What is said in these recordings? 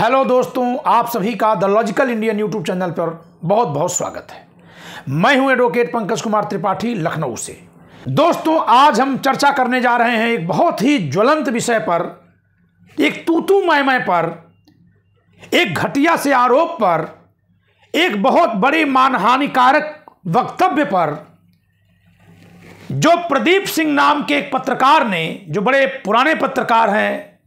hello दोस्तों आप सभी का the logical Indian YouTube channel पर बहुत बहुत स्वागत है मैं हूं एडवोकेट पंकज कुमार त्रिपाठी लखनऊ से दोस्तों आज हम चर्चा करने जा रहे हैं एक बहुत ही ज्वलंत विषय पर एक तूतू मै पर एक घटिया से आरोप पर एक बहुत बड़े मानहानिकारक वक्तव्य पर जो प्रदीप सिंह नाम के एक पत्रकार ने जो बड़े पुराने पत्रकार हैं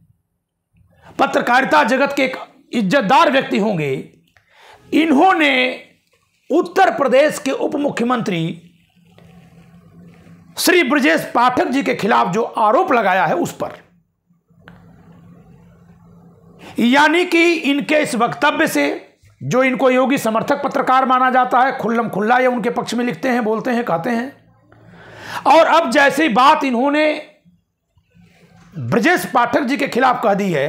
पत्रकारिता जगत के एक इज्जतदार व्यक्ति होंगे इन्होंने उत्तर प्रदेश के उप मुख्यमंत्री श्री ब्रजेश पाठक जी के खिलाफ जो आरोप लगाया है उस पर यानी कि इनके इस वक्तव्य से जो इनको योगी समर्थक पत्रकार माना जाता है खुल्लम खुल्ला ये उनके पक्ष में लिखते हैं बोलते हैं कहते हैं और अब जैसी बात इन्होंने ब्रजेश पाठक जी के खिलाफ कह दी है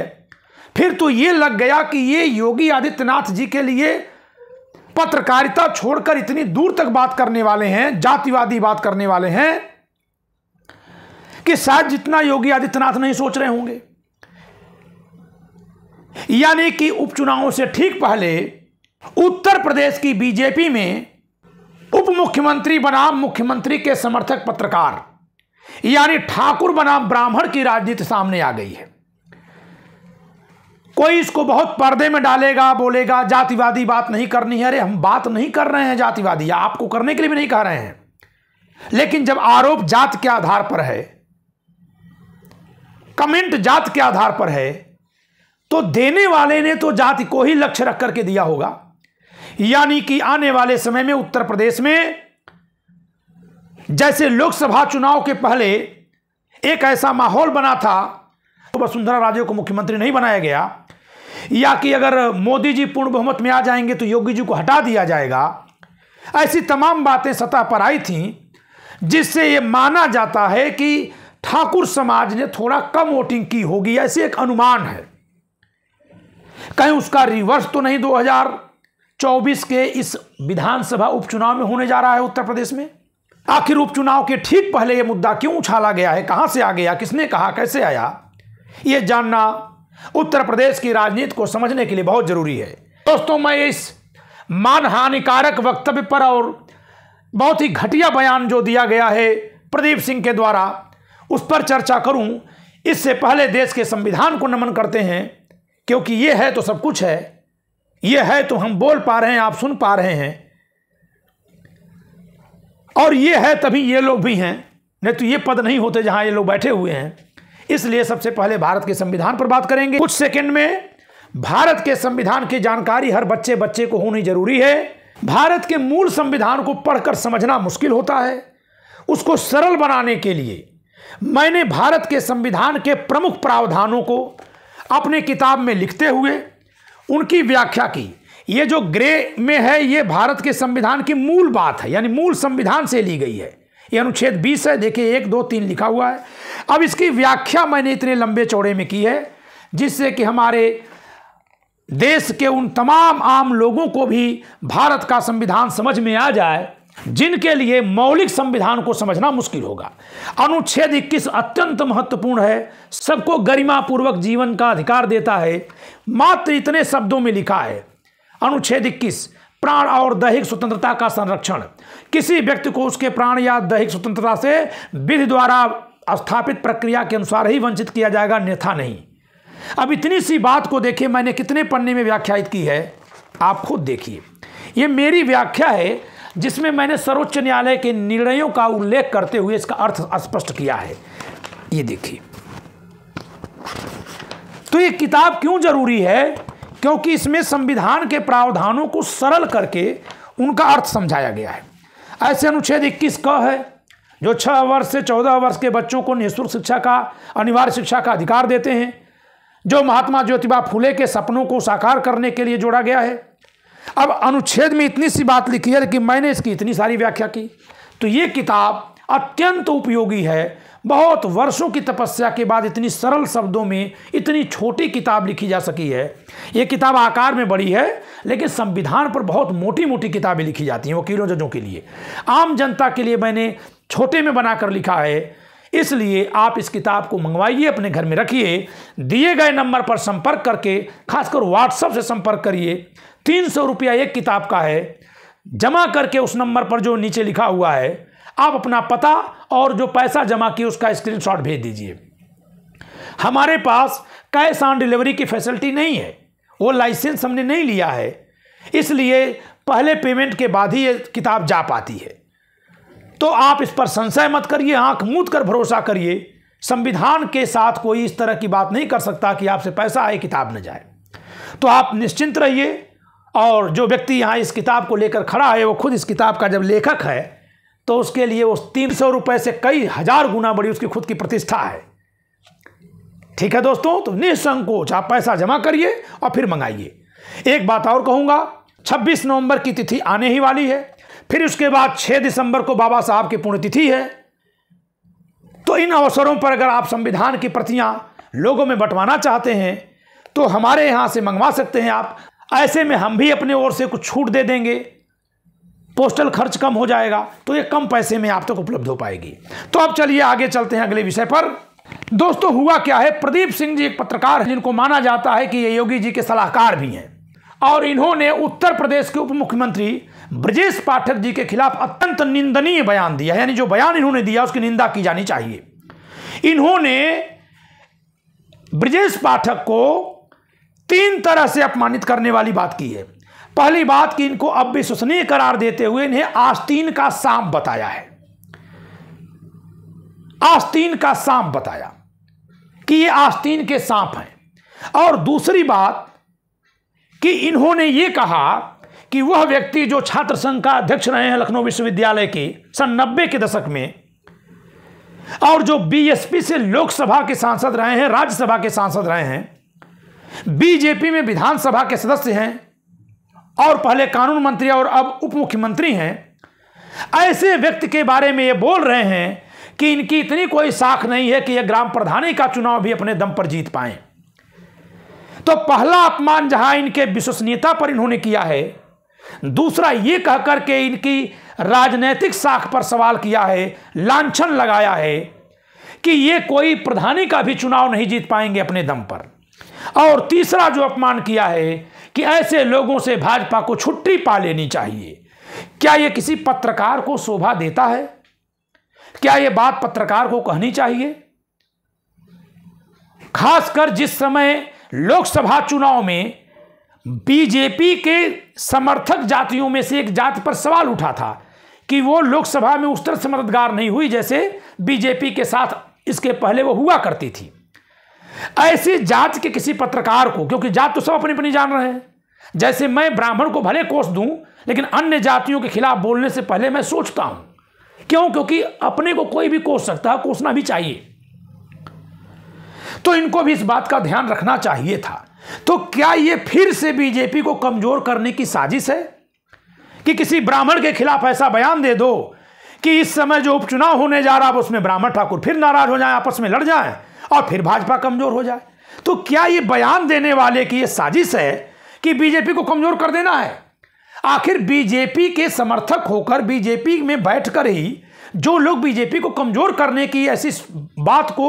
फिर तो ये लग गया कि ये योगी आदित्यनाथ जी के लिए पत्रकारिता छोड़कर इतनी दूर तक बात करने वाले हैं जातिवादी बात करने वाले हैं कि शायद जितना योगी आदित्यनाथ नहीं सोच रहे होंगे यानी कि उपचुनावों से ठीक पहले उत्तर प्रदेश की बीजेपी में उप मुख्यमंत्री बनाम मुख्यमंत्री के समर्थक पत्रकार यानी ठाकुर बनाम ब्राह्मण की राजनीति सामने आ गई है कोई इसको बहुत पर्दे में डालेगा बोलेगा जातिवादी बात नहीं करनी है अरे हम बात नहीं कर रहे हैं जातिवादी या आपको करने के लिए भी नहीं कह रहे हैं लेकिन जब आरोप जात के आधार पर है कमेंट जात के आधार पर है तो देने वाले ने तो जाति को ही लक्ष्य रख करके दिया होगा यानी कि आने वाले समय में उत्तर प्रदेश में जैसे लोकसभा चुनाव के पहले एक ऐसा माहौल बना था तो वसुंधरा राजे को मुख्यमंत्री नहीं बनाया गया या कि अगर मोदी जी पूर्ण बहुमत में आ जाएंगे तो योगी जी को हटा दिया जाएगा ऐसी तमाम बातें सतह पर आई थीं जिससे ये माना जाता है कि ठाकुर समाज ने थोड़ा कम वोटिंग की होगी ऐसे एक अनुमान है कहीं उसका रिवर्स तो नहीं 2024 के इस विधानसभा उपचुनाव में होने जा रहा है उत्तर प्रदेश में आखिर उपचुनाव के ठीक पहले यह मुद्दा क्यों उछाला गया है कहां से आ गया किसने कहा कैसे आया ये जानना उत्तर प्रदेश की राजनीति को समझने के लिए बहुत ज़रूरी है दोस्तों मैं इस मान हानिकारक वक्तव्य पर और बहुत ही घटिया बयान जो दिया गया है प्रदीप सिंह के द्वारा उस पर चर्चा करूं इससे पहले देश के संविधान को नमन करते हैं क्योंकि ये है तो सब कुछ है ये है तो हम बोल पा रहे हैं आप सुन पा रहे हैं और ये है तभी ये लोग भी हैं नहीं तो ये पद नहीं होते जहां ये लोग बैठे हुए हैं इसलिए सबसे पहले भारत के संविधान पर बात करेंगे कुछ सेकंड में भारत के संविधान की जानकारी हर बच्चे बच्चे को होनी जरूरी है भारत के मूल संविधान को पढ़कर समझना मुश्किल होता है उसको सरल बनाने के लिए मैंने भारत के संविधान के प्रमुख प्रावधानों को अपने किताब में लिखते हुए उनकी व्याख्या की ये जो ग्रे में है ये भारत के संविधान की मूल बात है यानी मूल संविधान से ली गई है ये अनुच्छेद 20 है देखिए एक दो तीन लिखा हुआ है अब इसकी व्याख्या मैंने इतने लंबे चौड़े में की है जिससे कि हमारे देश के उन तमाम आम लोगों को भी भारत का संविधान समझ में आ जाए जिनके लिए मौलिक संविधान को समझना मुश्किल होगा अनुच्छेद 21 अत्यंत महत्वपूर्ण है सबको गरिमापूर्वक जीवन का अधिकार देता है मात्र इतने शब्दों में लिखा है अनुच्छेद इक्कीस प्राण और दैहिक स्वतंत्रता का संरक्षण किसी व्यक्ति को उसके प्राण या दैहिक स्वतंत्रता से विधि द्वारा स्थापित प्रक्रिया के अनुसार ही वंचित किया जाएगा अन्यथा नहीं अब इतनी सी बात को देखिए मैंने कितने पन्ने में व्याख्यात की है आप खुद देखिए ये मेरी व्याख्या है जिसमें मैंने सर्वोच्च न्यायालय के निर्णयों का उल्लेख करते हुए इसका अर्थ स्पष्ट किया है ये देखिए तो ये किताब क्यों जरूरी है क्योंकि इसमें संविधान के प्रावधानों को सरल करके उनका अर्थ समझाया गया है ऐसे अनुच्छेद इक्कीस क है जो छह वर्ष से चौदह वर्ष के बच्चों को निःशुल्क शिक्षा का अनिवार्य शिक्षा का अधिकार देते हैं जो महात्मा ज्योतिबा फुले के सपनों को साकार करने के लिए जोड़ा गया है अब अनुच्छेद में इतनी सी बात लिखी है लेकिन मैंने इसकी इतनी सारी व्याख्या की तो ये किताब अत्यंत उपयोगी है बहुत वर्षों की तपस्या के बाद इतनी सरल शब्दों में इतनी छोटी किताब लिखी जा सकी है ये किताब आकार में बड़ी है लेकिन संविधान पर बहुत मोटी मोटी किताबें लिखी जाती हैं वकीलों जजों के लिए आम जनता के लिए मैंने छोटे में बनाकर लिखा है इसलिए आप इस किताब को मंगवाइए अपने घर में रखिए दिए गए नंबर पर संपर्क करके खासकर व्हाट्सएप से संपर्क करिए तीन सौ रुपया एक किताब का है जमा करके उस नंबर पर जो नीचे लिखा हुआ है आप अपना पता और जो पैसा जमा किया उसका स्क्रीनशॉट भेज दीजिए हमारे पास कैश ऑन डिलीवरी की फैसिलिटी नहीं है वो लाइसेंस हमने नहीं लिया है इसलिए पहले पेमेंट के बाद ही ये किताब जा पाती है तो आप इस पर संशय मत करिए आंख मूंद कर भरोसा करिए संविधान के साथ कोई इस तरह की बात नहीं कर सकता कि आपसे पैसा आए किताब न जाए तो आप निश्चिंत रहिए और जो व्यक्ति यहाँ इस किताब को लेकर खड़ा है वो खुद इस किताब का जब लेखक है तो उसके लिए उस तीन सौ रुपये से कई हज़ार गुना बड़ी उसकी खुद की प्रतिष्ठा है ठीक है दोस्तों तो निसंकोच आप पैसा जमा करिए और फिर मंगाइए एक बात और कहूँगा 26 नवंबर की तिथि आने ही वाली है फिर उसके बाद 6 दिसंबर को बाबा साहब की पुण्यतिथि है तो इन अवसरों पर अगर आप संविधान की प्रतियां लोगों में बंटवाना चाहते हैं तो हमारे यहाँ से मंगवा सकते हैं आप ऐसे में हम भी अपने ओर से कुछ छूट दे देंगे पोस्टल खर्च कम हो जाएगा तो ये कम पैसे में आप तक उपलब्ध हो पाएगी तो अब चलिए आगे चलते हैं अगले विषय पर दोस्तों हुआ क्या है प्रदीप सिंह जी एक पत्रकार हैं जिनको माना जाता है कि ये योगी जी के सलाहकार भी हैं और इन्होंने उत्तर प्रदेश के उप मुख्यमंत्री ब्रजेश पाठक जी के खिलाफ अत्यंत निंदनीय बयान दिया यानी जो बयान इन्होंने दिया उसकी निंदा की जानी चाहिए इन्होंने ब्रजेश पाठक को तीन तरह से अपमानित करने वाली बात की है पहली बात कि इनको अब विश्वसनीय करार देते हुए इन्हें आस्तीन का सांप बताया है आस्तीन का सांप बताया कि ये आस्तीन के सांप हैं और दूसरी बात कि इन्होंने ये कहा कि वह व्यक्ति जो छात्र संघ का अध्यक्ष रहे हैं लखनऊ विश्वविद्यालय के सन नब्बे के दशक में और जो बीएसपी से लोकसभा के सांसद रहे हैं राज्यसभा के सांसद रहे हैं बीजेपी में विधानसभा के सदस्य हैं और पहले कानून मंत्री और अब उप मुख्यमंत्री हैं ऐसे व्यक्ति के बारे में ये बोल रहे हैं कि इनकी इतनी कोई साख नहीं है कि ये ग्राम प्रधानी का चुनाव भी अपने दम पर जीत पाए तो पहला अपमान जहां इनके विश्वसनीयता पर इन्होंने किया है दूसरा ये कहकर के इनकी राजनैतिक साख पर सवाल किया है लांछन लगाया है कि ये कोई प्रधानी का भी चुनाव नहीं जीत पाएंगे अपने दम पर और तीसरा जो अपमान किया है कि ऐसे लोगों से भाजपा को छुट्टी पा लेनी चाहिए क्या यह किसी पत्रकार को शोभा देता है क्या यह बात पत्रकार को कहनी चाहिए खासकर जिस समय लोकसभा चुनाव में बीजेपी के समर्थक जातियों में से एक जाति पर सवाल उठा था कि वो लोकसभा में उस तरह से मददगार नहीं हुई जैसे बीजेपी के साथ इसके पहले वो हुआ करती थी ऐसी जात के किसी पत्रकार को क्योंकि जात तो सब अपनी अपनी जान रहे हैं जैसे मैं ब्राह्मण को भले कोस दूं लेकिन अन्य जातियों के खिलाफ बोलने से पहले मैं सोचता हूं क्यों क्योंकि अपने को कोई भी कोस सकता है कोसना भी चाहिए तो इनको भी इस बात का ध्यान रखना चाहिए था तो क्या यह फिर से बीजेपी को कमजोर करने की साजिश है कि किसी ब्राह्मण के खिलाफ ऐसा बयान दे दो कि इस समय जो उपचुनाव होने जा रहा है उसमें ब्राह्मण ठाकुर फिर नाराज हो जाए आपस में लड़ जाएं और फिर भाजपा कमजोर हो जाए तो क्या ये बयान देने वाले की ये साजिश है कि बीजेपी को कमजोर कर देना है आखिर बीजेपी के समर्थक होकर बीजेपी में बैठकर ही जो लोग बीजेपी को कमजोर करने की ऐसी बात को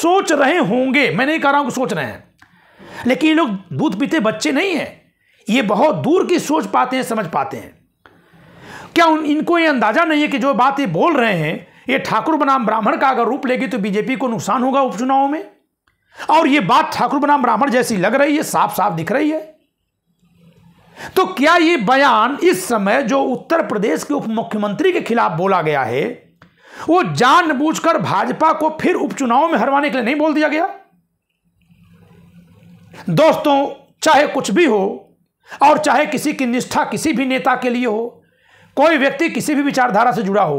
सोच रहे होंगे मैं नहीं कह रहा हूं कि सोच रहे हैं लेकिन ये लोग दूध पीते बच्चे नहीं हैं ये बहुत दूर की सोच पाते हैं समझ पाते हैं क्या उन इनको ये अंदाज़ा नहीं है कि जो बात ये बोल रहे हैं ये ठाकुर बनाम ब्राह्मण का अगर रूप लेगी तो बीजेपी को नुकसान होगा उपचुनाव में और ये बात ठाकुर बनाम ब्राह्मण जैसी लग रही है साफ साफ दिख रही है तो क्या ये बयान इस समय जो उत्तर प्रदेश के उप मुख्यमंत्री के खिलाफ बोला गया है वो जानबूझकर भाजपा को फिर उपचुनाव में हरवाने के लिए नहीं बोल दिया गया दोस्तों चाहे कुछ भी हो और चाहे किसी की निष्ठा किसी भी नेता के लिए हो कोई व्यक्ति किसी भी विचारधारा से जुड़ा हो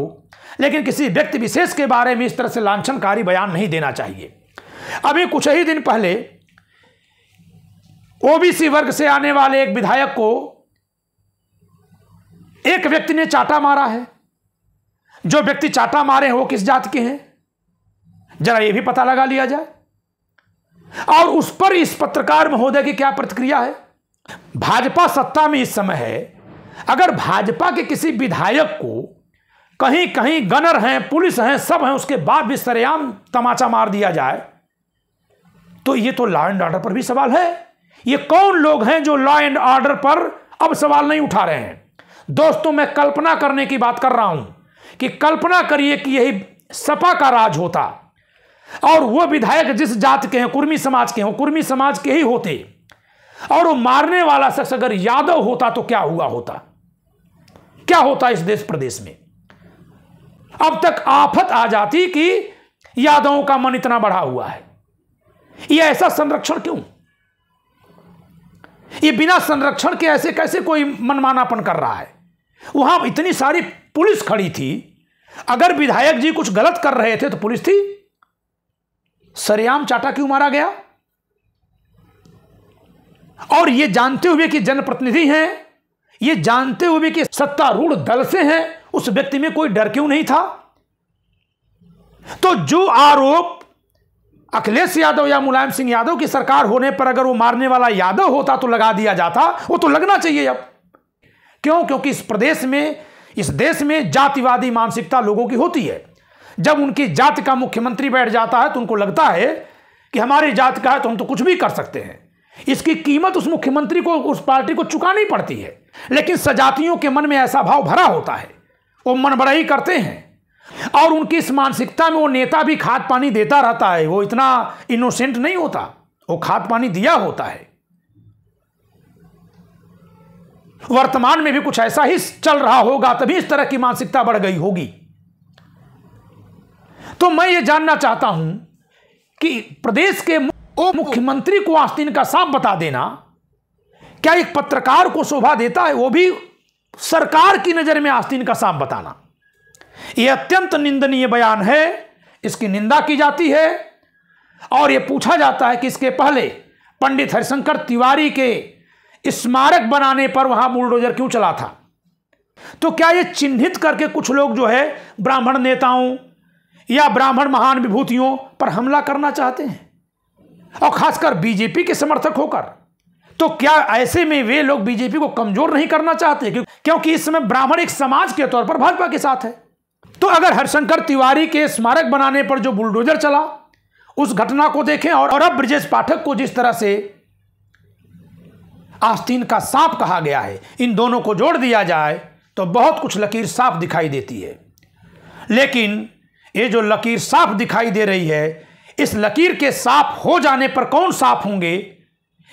लेकिन किसी व्यक्ति विशेष के बारे में इस तरह से लाछनकारी बयान नहीं देना चाहिए अभी कुछ ही दिन पहले ओबीसी वर्ग से आने वाले एक विधायक को एक व्यक्ति ने चाटा मारा है जो व्यक्ति चाटा मारे हैं वो किस जात के हैं जरा ये भी पता लगा लिया जाए और उस पर इस पत्रकार महोदय की क्या प्रतिक्रिया है भाजपा सत्ता में इस समय है अगर भाजपा के किसी विधायक को कहीं कहीं गनर हैं पुलिस हैं सब हैं उसके बाद भी सरेआम तमाचा मार दिया जाए तो ये तो लॉ एंड ऑर्डर पर भी सवाल है ये कौन लोग हैं जो लॉ एंड ऑर्डर पर अब सवाल नहीं उठा रहे हैं दोस्तों मैं कल्पना करने की बात कर रहा हूं कि कल्पना करिए कि यही सपा का राज होता और वो विधायक जिस जात के हैं कुर्मी समाज के हों कुर्मी समाज के ही होते और वो मारने वाला शख्स अगर यादव होता तो क्या हुआ होता क्या होता इस देश प्रदेश में अब तक आफत आ जाती कि यादवों का मन इतना बढ़ा हुआ है ये ऐसा संरक्षण क्यों ये बिना संरक्षण के ऐसे कैसे कोई मनमानापन कर रहा है वहां इतनी सारी पुलिस खड़ी थी अगर विधायक जी कुछ गलत कर रहे थे तो पुलिस थी सरेआम चाटा क्यों मारा गया और ये जानते हुए कि जनप्रतिनिधि हैं ये जानते हुए कि सत्तारूढ़ दल से हैं उस व्यक्ति में कोई डर क्यों नहीं था तो जो आरोप अखिलेश यादव या मुलायम सिंह यादव की सरकार होने पर अगर वो मारने वाला यादव होता तो लगा दिया जाता वो तो लगना चाहिए अब क्यों क्योंकि इस प्रदेश में इस देश में जातिवादी मानसिकता लोगों की होती है जब उनकी जाति का मुख्यमंत्री बैठ जाता है तो उनको लगता है कि हमारी जाति का है तो हम तो कुछ भी कर सकते हैं इसकी कीमत उस मुख्यमंत्री को उस पार्टी को चुकानी पड़ती है लेकिन सजातियों के मन में ऐसा भाव भरा होता है वो मन बड़ाई करते हैं और उनकी इस मानसिकता में वो नेता भी खाद पानी देता रहता है वो इतना इनोसेंट नहीं होता वो खाद पानी दिया होता है वर्तमान में भी कुछ ऐसा ही चल रहा होगा तभी इस तरह की मानसिकता बढ़ गई होगी तो मैं ये जानना चाहता हूं कि प्रदेश के मुख्यमंत्री को आस्तीन का साफ बता देना क्या एक पत्रकार को शोभा देता है वो भी सरकार की नज़र में आस्तीन का सांप बताना यह अत्यंत निंदनीय बयान है इसकी निंदा की जाती है और यह पूछा जाता है कि इसके पहले पंडित हरिशंकर तिवारी के स्मारक बनाने पर वहां बुलडोजर क्यों चला था तो क्या यह चिन्हित करके कुछ लोग जो है ब्राह्मण नेताओं या ब्राह्मण महान विभूतियों पर हमला करना चाहते हैं और खासकर बीजेपी के समर्थक होकर तो क्या ऐसे में वे लोग बीजेपी को कमजोर नहीं करना चाहते क्योंकि इस समय ब्राह्मण एक समाज के तौर पर भाजपा के साथ है तो अगर हरशंकर तिवारी के स्मारक बनाने पर जो बुलडोजर चला उस घटना को देखें और अब ब्रजेश पाठक को जिस तरह से आस्तीन का सांप कहा गया है इन दोनों को जोड़ दिया जाए तो बहुत कुछ लकीर साफ दिखाई देती है लेकिन ये जो लकीर साफ दिखाई दे रही है इस लकीर के साफ हो जाने पर कौन साफ होंगे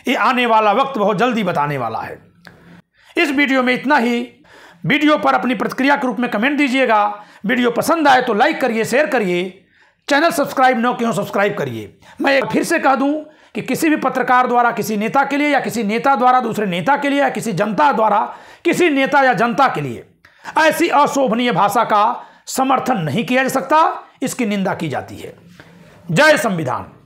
ये आने वाला वक्त बहुत जल्दी बताने वाला है इस वीडियो में इतना ही वीडियो पर अपनी प्रतिक्रिया के रूप में कमेंट दीजिएगा वीडियो पसंद आए तो लाइक करिए शेयर करिए चैनल सब्सक्राइब न क्यों सब्सक्राइब करिए मैं एक फिर से कह दूं कि किसी भी पत्रकार द्वारा किसी नेता के लिए या किसी नेता द्वारा दूसरे नेता के लिए या किसी जनता द्वारा किसी नेता या जनता के लिए ऐसी अशोभनीय भाषा का समर्थन नहीं किया जा सकता इसकी निंदा की जाती है जय संविधान